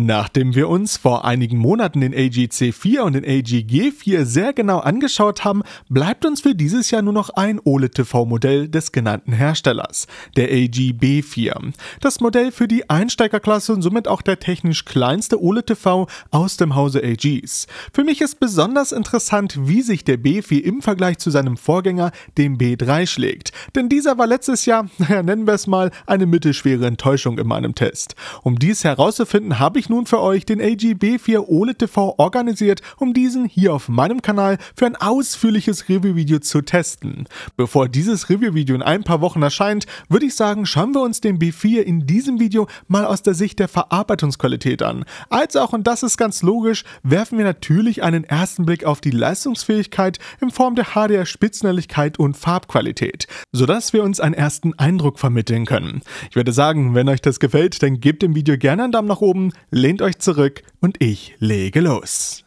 Nachdem wir uns vor einigen Monaten den AG c 4 und den AG g 4 sehr genau angeschaut haben, bleibt uns für dieses Jahr nur noch ein OLED-TV-Modell des genannten Herstellers, der AG b 4 Das Modell für die Einsteigerklasse und somit auch der technisch kleinste OLED-TV aus dem Hause AGs. Für mich ist besonders interessant, wie sich der B4 im Vergleich zu seinem Vorgänger, dem B3, schlägt. Denn dieser war letztes Jahr, naja, nennen wir es mal, eine mittelschwere Enttäuschung in meinem Test. Um dies herauszufinden, habe ich ich nun für euch den b 4 OLED TV organisiert, um diesen hier auf meinem Kanal für ein ausführliches Review-Video zu testen. Bevor dieses Review-Video in ein paar Wochen erscheint, würde ich sagen, schauen wir uns den B4 in diesem Video mal aus der Sicht der Verarbeitungsqualität an. Als auch, und das ist ganz logisch, werfen wir natürlich einen ersten Blick auf die Leistungsfähigkeit in Form der HDR-Spitzenhelligkeit und Farbqualität, sodass wir uns einen ersten Eindruck vermitteln können. Ich würde sagen, wenn euch das gefällt, dann gebt dem Video gerne einen Daumen nach oben, lehnt euch zurück und ich lege los.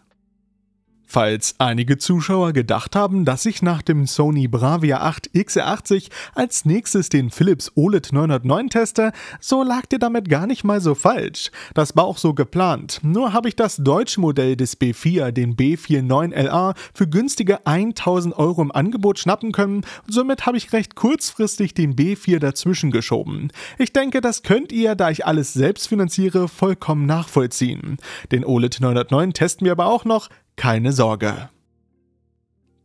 Falls einige Zuschauer gedacht haben, dass ich nach dem Sony Bravia 8 XR80 als nächstes den Philips OLED 909 teste, so lag ihr damit gar nicht mal so falsch. Das war auch so geplant, nur habe ich das deutsche Modell des B4, den B49LA, für günstige 1000 Euro im Angebot schnappen können und somit habe ich recht kurzfristig den B4 dazwischen geschoben. Ich denke, das könnt ihr, da ich alles selbst finanziere, vollkommen nachvollziehen. Den OLED 909 testen wir aber auch noch, keine Sorge.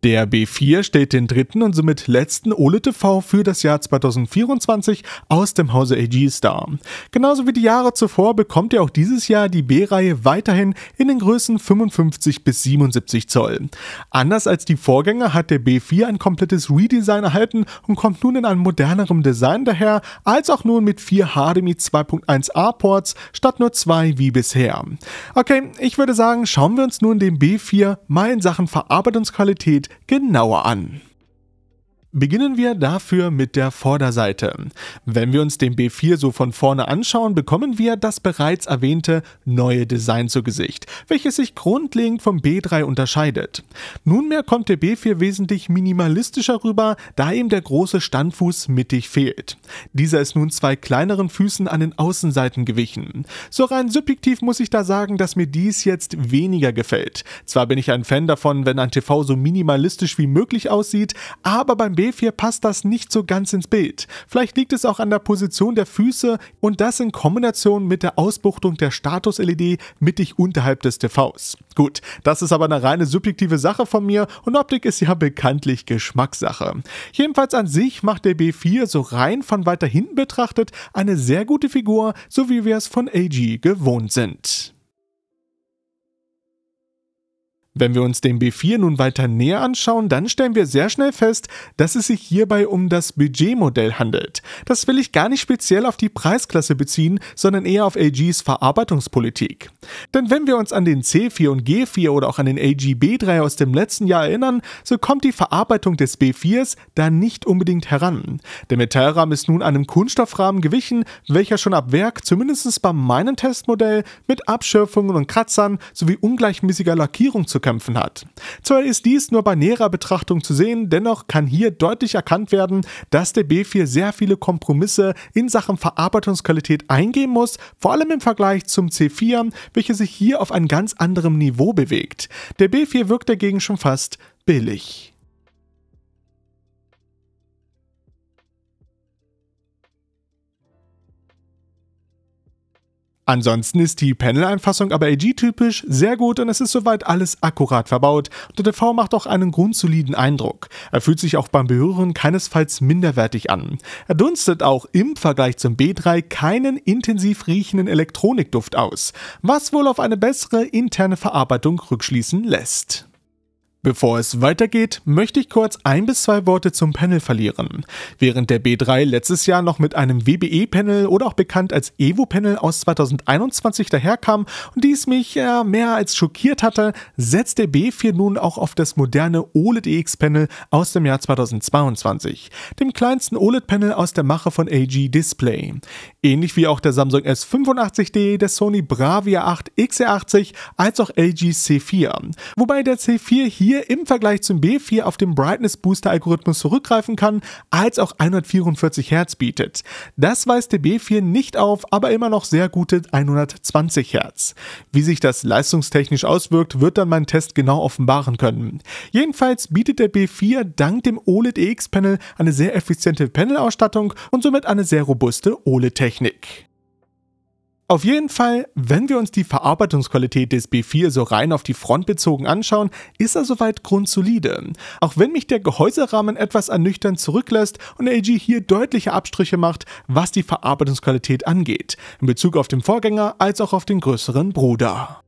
Der B4 stellt den dritten und somit letzten Ole TV für das Jahr 2024 aus dem Hause AG Star. Genauso wie die Jahre zuvor bekommt ihr auch dieses Jahr die B-Reihe weiterhin in den Größen 55 bis 77 Zoll. Anders als die Vorgänger hat der B4 ein komplettes Redesign erhalten und kommt nun in einem moderneren Design daher, als auch nun mit vier HDMI 2.1a Ports statt nur zwei wie bisher. Okay, ich würde sagen, schauen wir uns nun den B4 mal in Sachen Verarbeitungsqualität genauer an. Beginnen wir dafür mit der Vorderseite. Wenn wir uns den B4 so von vorne anschauen, bekommen wir das bereits erwähnte neue Design zu Gesicht, welches sich grundlegend vom B3 unterscheidet. Nunmehr kommt der B4 wesentlich minimalistischer rüber, da ihm der große Standfuß mittig fehlt. Dieser ist nun zwei kleineren Füßen an den Außenseiten gewichen. So rein subjektiv muss ich da sagen, dass mir dies jetzt weniger gefällt. Zwar bin ich ein Fan davon, wenn ein TV so minimalistisch wie möglich aussieht, aber beim B B4 passt das nicht so ganz ins Bild. Vielleicht liegt es auch an der Position der Füße und das in Kombination mit der Ausbuchtung der Status-LED mittig unterhalb des TVs. Gut, das ist aber eine reine subjektive Sache von mir und Optik ist ja bekanntlich Geschmackssache. Jedenfalls an sich macht der B4 so rein von weiter hinten betrachtet eine sehr gute Figur, so wie wir es von AG gewohnt sind. Wenn wir uns den B4 nun weiter näher anschauen, dann stellen wir sehr schnell fest, dass es sich hierbei um das Budgetmodell handelt. Das will ich gar nicht speziell auf die Preisklasse beziehen, sondern eher auf LGs Verarbeitungspolitik. Denn wenn wir uns an den C4 und G4 oder auch an den LG B3 aus dem letzten Jahr erinnern, so kommt die Verarbeitung des B4s da nicht unbedingt heran. Der Metallrahmen ist nun einem Kunststoffrahmen gewichen, welcher schon ab Werk, zumindest bei meinem Testmodell, mit Abschürfungen und Kratzern sowie ungleichmäßiger Lackierung zu kämpfen hat. Zwar ist dies nur bei näherer Betrachtung zu sehen, dennoch kann hier deutlich erkannt werden, dass der B4 sehr viele Kompromisse in Sachen Verarbeitungsqualität eingehen muss, vor allem im Vergleich zum C4, welcher sich hier auf ein ganz anderem Niveau bewegt. Der B4 wirkt dagegen schon fast billig. Ansonsten ist die Panel-Einfassung aber AG-typisch, sehr gut und es ist soweit alles akkurat verbaut. Der TV macht auch einen grundsoliden Eindruck. Er fühlt sich auch beim Berühren keinesfalls minderwertig an. Er dunstet auch im Vergleich zum B3 keinen intensiv riechenden Elektronikduft aus, was wohl auf eine bessere interne Verarbeitung rückschließen lässt. Bevor es weitergeht, möchte ich kurz ein bis zwei Worte zum Panel verlieren. Während der B3 letztes Jahr noch mit einem WBE-Panel oder auch bekannt als Evo-Panel aus 2021 daherkam und dies mich äh, mehr als schockiert hatte, setzt der B4 nun auch auf das moderne OLED-EX-Panel aus dem Jahr 2022, dem kleinsten OLED-Panel aus der Mache von AG Display. Ähnlich wie auch der Samsung S85D, der Sony Bravia 8 XR80 als auch LG C4, wobei der C4 hier im Vergleich zum B4 auf den Brightness Booster Algorithmus zurückgreifen kann, als auch 144 Hertz bietet. Das weist der B4 nicht auf, aber immer noch sehr gute 120 Hertz. Wie sich das leistungstechnisch auswirkt, wird dann mein Test genau offenbaren können. Jedenfalls bietet der B4 dank dem OLED EX Panel eine sehr effiziente Panelausstattung und somit eine sehr robuste OLED-Technik. Auf jeden Fall, wenn wir uns die Verarbeitungsqualität des B4 so rein auf die Front bezogen anschauen, ist er soweit grundsolide. Auch wenn mich der Gehäuserahmen etwas ernüchternd zurücklässt und AG hier deutliche Abstriche macht, was die Verarbeitungsqualität angeht, in Bezug auf den Vorgänger als auch auf den größeren Bruder.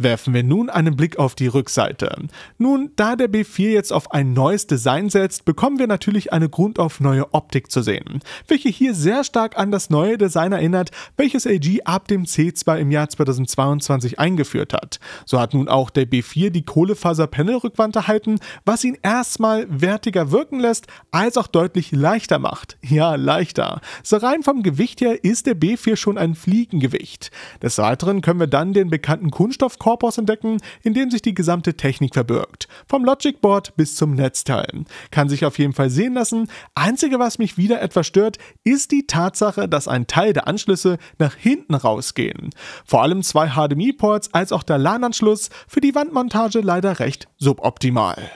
Werfen wir nun einen Blick auf die Rückseite. Nun, da der B4 jetzt auf ein neues Design setzt, bekommen wir natürlich eine grundauf neue Optik zu sehen, welche hier sehr stark an das neue Design erinnert, welches LG ab dem C2 im Jahr 2022 eingeführt hat. So hat nun auch der B4 die Kohlefaser-Panel-Rückwand erhalten, was ihn erstmal wertiger wirken lässt, als auch deutlich leichter macht. Ja, leichter. So rein vom Gewicht her ist der B4 schon ein Fliegengewicht. Des Weiteren können wir dann den bekannten Kunststoff Korpus entdecken, in dem sich die gesamte Technik verbirgt. Vom Logic Board bis zum Netzteil. Kann sich auf jeden Fall sehen lassen. Einzige, was mich wieder etwas stört, ist die Tatsache, dass ein Teil der Anschlüsse nach hinten rausgehen. Vor allem zwei HDMI-Ports als auch der LAN-Anschluss für die Wandmontage leider recht suboptimal.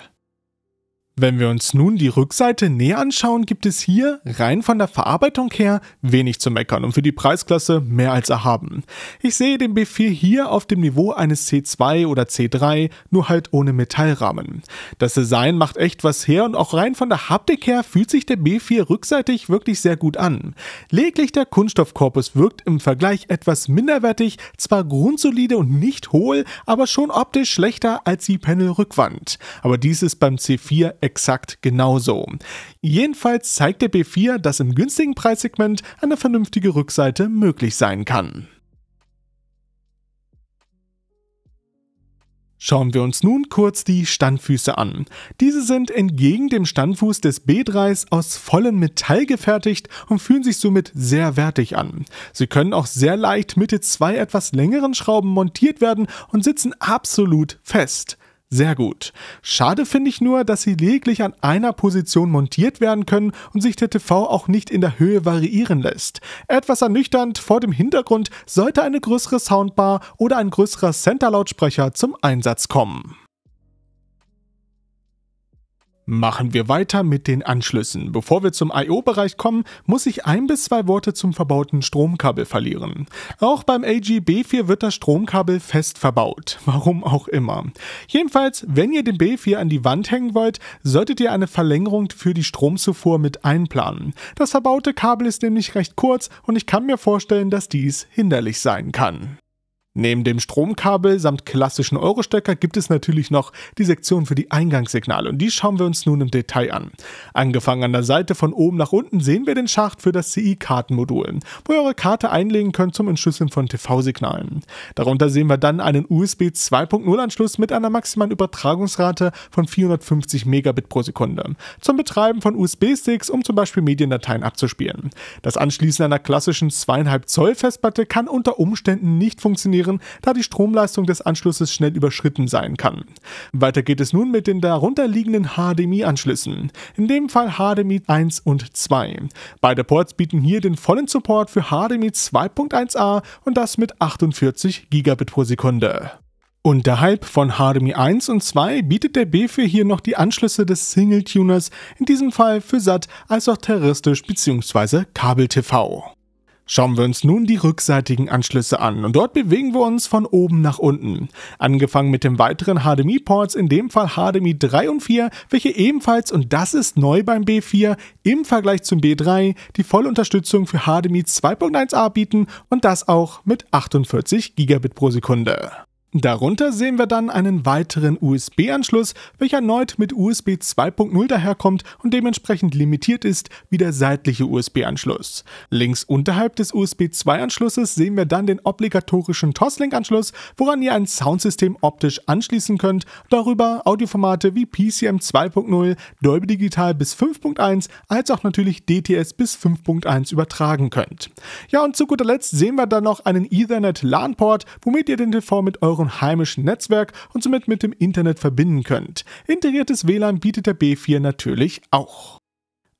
Wenn wir uns nun die Rückseite näher anschauen, gibt es hier rein von der Verarbeitung her wenig zu meckern und für die Preisklasse mehr als erhaben. Ich sehe den B4 hier auf dem Niveau eines C2 oder C3, nur halt ohne Metallrahmen. Das Design macht echt was her und auch rein von der Haptik her fühlt sich der B4 rückseitig wirklich sehr gut an. Lediglich der Kunststoffkorpus wirkt im Vergleich etwas minderwertig, zwar grundsolide und nicht hohl, aber schon optisch schlechter als die Panelrückwand. Aber dies ist beim C4 extrem exakt genauso. Jedenfalls zeigt der B4, dass im günstigen Preissegment eine vernünftige Rückseite möglich sein kann. Schauen wir uns nun kurz die Standfüße an. Diese sind entgegen dem Standfuß des B3s aus vollem Metall gefertigt und fühlen sich somit sehr wertig an. Sie können auch sehr leicht mit zwei etwas längeren Schrauben montiert werden und sitzen absolut fest. Sehr gut. Schade finde ich nur, dass sie lediglich an einer Position montiert werden können und sich der TV auch nicht in der Höhe variieren lässt. Etwas ernüchternd, vor dem Hintergrund sollte eine größere Soundbar oder ein größerer Center-Lautsprecher zum Einsatz kommen. Machen wir weiter mit den Anschlüssen. Bevor wir zum I.O.-Bereich kommen, muss ich ein bis zwei Worte zum verbauten Stromkabel verlieren. Auch beim AG-B4 wird das Stromkabel fest verbaut. Warum auch immer. Jedenfalls, wenn ihr den B4 an die Wand hängen wollt, solltet ihr eine Verlängerung für die Stromzufuhr mit einplanen. Das verbaute Kabel ist nämlich recht kurz und ich kann mir vorstellen, dass dies hinderlich sein kann. Neben dem Stromkabel samt klassischen Euro-Stecker gibt es natürlich noch die Sektion für die Eingangssignale und die schauen wir uns nun im Detail an. Angefangen an der Seite von oben nach unten sehen wir den Schacht für das CI-Kartenmodul, wo ihr eure Karte einlegen könnt zum Entschlüsseln von TV-Signalen. Darunter sehen wir dann einen USB 2.0-Anschluss mit einer maximalen Übertragungsrate von 450 Megabit pro Sekunde zum Betreiben von USB-Sticks, um zum Beispiel Mediendateien abzuspielen. Das Anschließen einer klassischen 2,5 Zoll Festplatte kann unter Umständen nicht funktionieren produzieren, da die Stromleistung des Anschlusses schnell überschritten sein kann. Weiter geht es nun mit den darunterliegenden HDMI-Anschlüssen, in dem Fall HDMI 1 und 2. Beide Ports bieten hier den vollen Support für HDMI 2.1a und das mit 48 Gigabit pro Sekunde. Unterhalb von HDMI 1 und 2 bietet der B4 hier noch die Anschlüsse des Single-Tuners, in diesem Fall für SAT als auch terroristisch bzw. Kabel-TV. Schauen wir uns nun die rückseitigen Anschlüsse an und dort bewegen wir uns von oben nach unten. Angefangen mit den weiteren HDMI-Ports, in dem Fall HDMI 3 und 4, welche ebenfalls, und das ist neu beim B4, im Vergleich zum B3 die volle Unterstützung für HDMI 2.1a bieten und das auch mit 48 Gigabit pro Sekunde. Darunter sehen wir dann einen weiteren USB-Anschluss, welcher erneut mit USB 2.0 daherkommt und dementsprechend limitiert ist wie der seitliche USB-Anschluss. Links unterhalb des USB 2-Anschlusses sehen wir dann den obligatorischen Toslink-Anschluss, woran ihr ein Soundsystem optisch anschließen könnt, darüber Audioformate wie PCM 2.0, Dolby Digital bis 5.1, als auch natürlich DTS bis 5.1 übertragen könnt. Ja und zu guter Letzt sehen wir dann noch einen Ethernet LAN-Port, womit ihr den TV mit eurem eurem heimischen Netzwerk und somit mit dem Internet verbinden könnt. Integriertes WLAN bietet der B4 natürlich auch.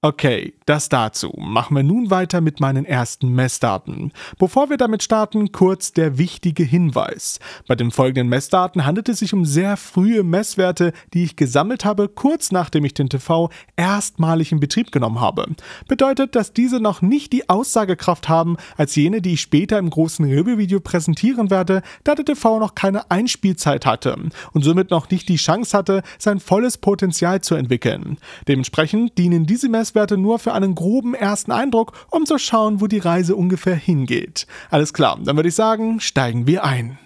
Okay, das dazu. Machen wir nun weiter mit meinen ersten Messdaten. Bevor wir damit starten, kurz der wichtige Hinweis. Bei den folgenden Messdaten handelt es sich um sehr frühe Messwerte, die ich gesammelt habe, kurz nachdem ich den TV erstmalig in Betrieb genommen habe. Bedeutet, dass diese noch nicht die Aussagekraft haben, als jene, die ich später im großen Review-Video präsentieren werde, da der TV noch keine Einspielzeit hatte und somit noch nicht die Chance hatte, sein volles Potenzial zu entwickeln. Dementsprechend dienen diese Messwerte Erfahrungswerte nur für einen groben ersten Eindruck, um zu schauen, wo die Reise ungefähr hingeht. Alles klar, dann würde ich sagen, steigen wir ein.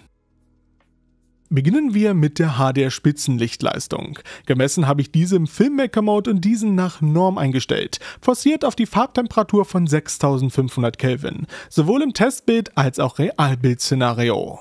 Beginnen wir mit der HDR-Spitzenlichtleistung. Gemessen habe ich diese im Filmmaker-Mode und diesen nach Norm eingestellt, forciert auf die Farbtemperatur von 6500 Kelvin, sowohl im Testbild als auch Realbild-Szenario.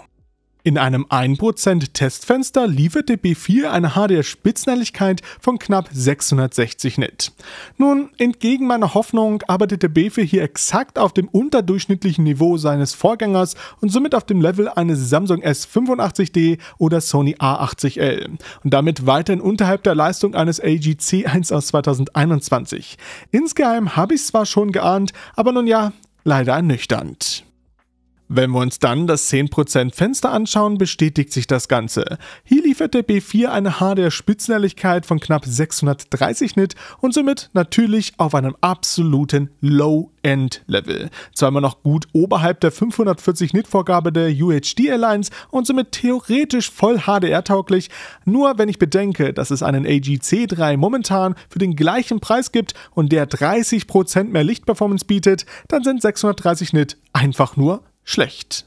In einem 1% Testfenster lieferte B4 eine HDR-Spitzenhelligkeit von knapp 660 nit. Nun, entgegen meiner Hoffnung arbeitete B4 hier exakt auf dem unterdurchschnittlichen Niveau seines Vorgängers und somit auf dem Level eines Samsung S85D oder Sony A80L und damit weiterhin unterhalb der Leistung eines LG C1 aus 2021. Insgeheim habe ich es zwar schon geahnt, aber nun ja, leider ernüchternd. Wenn wir uns dann das 10% Fenster anschauen, bestätigt sich das Ganze. Hier liefert der B4 eine HDR-Spitzenhelligkeit von knapp 630 Nit und somit natürlich auf einem absoluten Low-End-Level. Zwar immer noch gut oberhalb der 540 Nit-Vorgabe der UHD Alliance und somit theoretisch voll HDR-tauglich, nur wenn ich bedenke, dass es einen AG c 3 momentan für den gleichen Preis gibt und der 30% mehr Lichtperformance bietet, dann sind 630 Nit einfach nur schlecht.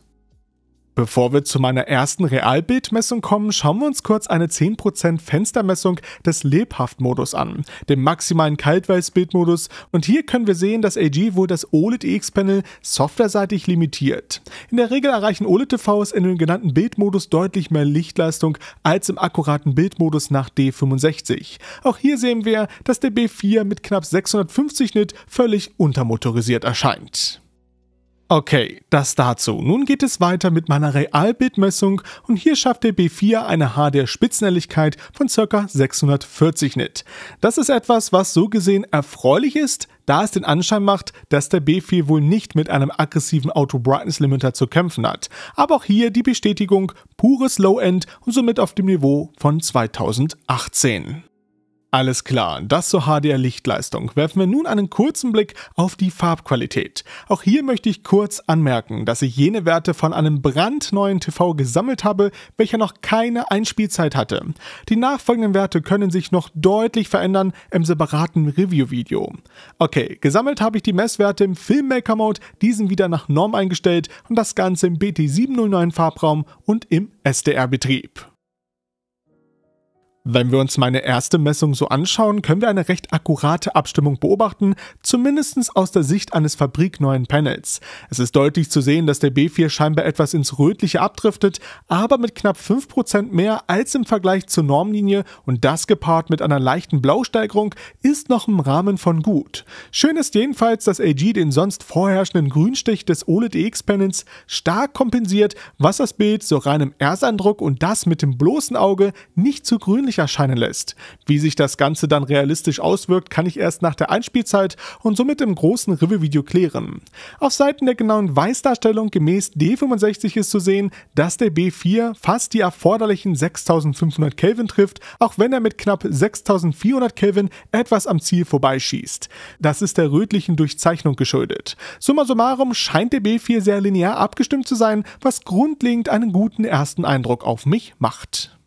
Bevor wir zu meiner ersten Realbildmessung kommen, schauen wir uns kurz eine 10% Fenstermessung des Lebhaftmodus an, dem maximalen Kaltweißbildmodus und hier können wir sehen, dass LG wohl das OLED EX Panel softwareseitig limitiert. In der Regel erreichen OLED TVs in dem genannten Bildmodus deutlich mehr Lichtleistung als im akkuraten Bildmodus nach D65. Auch hier sehen wir, dass der B4 mit knapp 650 Nit völlig untermotorisiert erscheint. Okay, das dazu. Nun geht es weiter mit meiner Realbildmessung und hier schafft der B4 eine HDR-Spitzenhelligkeit von ca. 640 nit. Das ist etwas, was so gesehen erfreulich ist, da es den Anschein macht, dass der B4 wohl nicht mit einem aggressiven Auto-Brightness-Limiter zu kämpfen hat. Aber auch hier die Bestätigung, pures Low-End und somit auf dem Niveau von 2018. Alles klar, das zur HDR-Lichtleistung. Werfen wir nun einen kurzen Blick auf die Farbqualität. Auch hier möchte ich kurz anmerken, dass ich jene Werte von einem brandneuen TV gesammelt habe, welcher noch keine Einspielzeit hatte. Die nachfolgenden Werte können sich noch deutlich verändern im separaten Review-Video. Okay, gesammelt habe ich die Messwerte im Filmmaker-Mode, diesen wieder nach Norm eingestellt und das Ganze im BT709-Farbraum und im SDR-Betrieb. Wenn wir uns meine erste Messung so anschauen, können wir eine recht akkurate Abstimmung beobachten, zumindest aus der Sicht eines fabrikneuen Panels. Es ist deutlich zu sehen, dass der B4 scheinbar etwas ins Rötliche abdriftet, aber mit knapp 5% mehr als im Vergleich zur Normlinie und das gepaart mit einer leichten Blausteigerung ist noch im Rahmen von gut. Schön ist jedenfalls, dass AG den sonst vorherrschenden Grünstich des OLED EX Panels stark kompensiert, was das Bild so rein im Erseindruck und das mit dem bloßen Auge nicht zu grünlich erscheinen lässt. Wie sich das Ganze dann realistisch auswirkt, kann ich erst nach der Einspielzeit und somit im großen Rive-Video klären. Auf Seiten der genauen Weißdarstellung gemäß D65 ist zu sehen, dass der B4 fast die erforderlichen 6500 Kelvin trifft, auch wenn er mit knapp 6400 Kelvin etwas am Ziel vorbeischießt. Das ist der rötlichen Durchzeichnung geschuldet. Summa summarum scheint der B4 sehr linear abgestimmt zu sein, was grundlegend einen guten ersten Eindruck auf mich macht.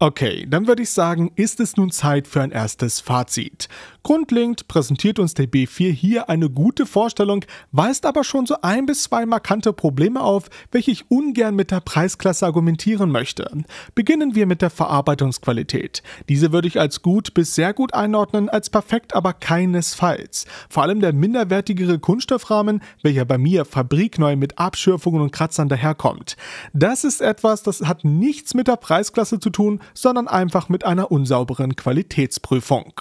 Okay, dann würde ich sagen, ist es nun Zeit für ein erstes Fazit. Grundlegend präsentiert uns der B4 hier eine gute Vorstellung, weist aber schon so ein bis zwei markante Probleme auf, welche ich ungern mit der Preisklasse argumentieren möchte. Beginnen wir mit der Verarbeitungsqualität. Diese würde ich als gut bis sehr gut einordnen, als perfekt aber keinesfalls. Vor allem der minderwertigere Kunststoffrahmen, welcher bei mir fabrikneu mit Abschürfungen und Kratzern daherkommt. Das ist etwas, das hat nichts mit der Preisklasse zu tun, sondern einfach mit einer unsauberen Qualitätsprüfung.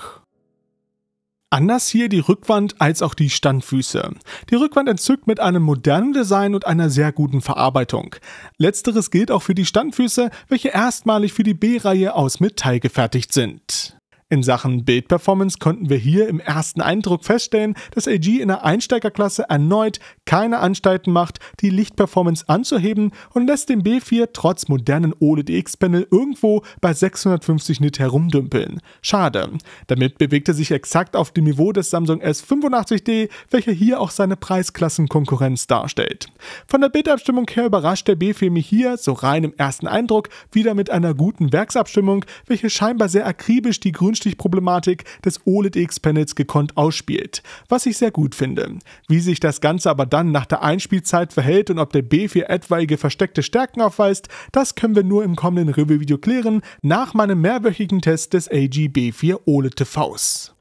Anders hier die Rückwand als auch die Standfüße. Die Rückwand entzückt mit einem modernen Design und einer sehr guten Verarbeitung. Letzteres gilt auch für die Standfüße, welche erstmalig für die B-Reihe aus Metall gefertigt sind. In Sachen Bildperformance konnten wir hier im ersten Eindruck feststellen, dass AG in der Einsteigerklasse erneut keine Anstalten macht, die Lichtperformance anzuheben und lässt den B4 trotz modernen OLED-X-Panel irgendwo bei 650 Nit herumdümpeln. Schade. Damit bewegt er sich exakt auf dem Niveau des Samsung S85D, welcher hier auch seine Preisklassenkonkurrenz darstellt. Von der Bildabstimmung her überrascht der B4 mich hier, so rein im ersten Eindruck, wieder mit einer guten Werksabstimmung, welche scheinbar sehr akribisch die Grünstelle Schlussstrichproblematik des OLED-X-Panels gekonnt ausspielt, was ich sehr gut finde. Wie sich das Ganze aber dann nach der Einspielzeit verhält und ob der B4 etwaige versteckte Stärken aufweist, das können wir nur im kommenden Review-Video klären, nach meinem mehrwöchigen Test des AG B4 OLED TVs.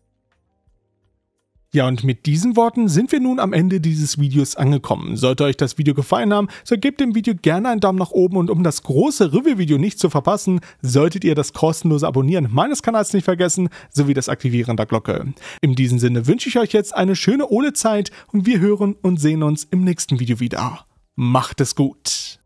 Ja, und mit diesen Worten sind wir nun am Ende dieses Videos angekommen. Sollte euch das Video gefallen haben, so gebt dem Video gerne einen Daumen nach oben und um das große Review-Video nicht zu verpassen, solltet ihr das kostenlose Abonnieren meines Kanals nicht vergessen, sowie das Aktivieren der Glocke. In diesem Sinne wünsche ich euch jetzt eine schöne Ole-Zeit und wir hören und sehen uns im nächsten Video wieder. Macht es gut!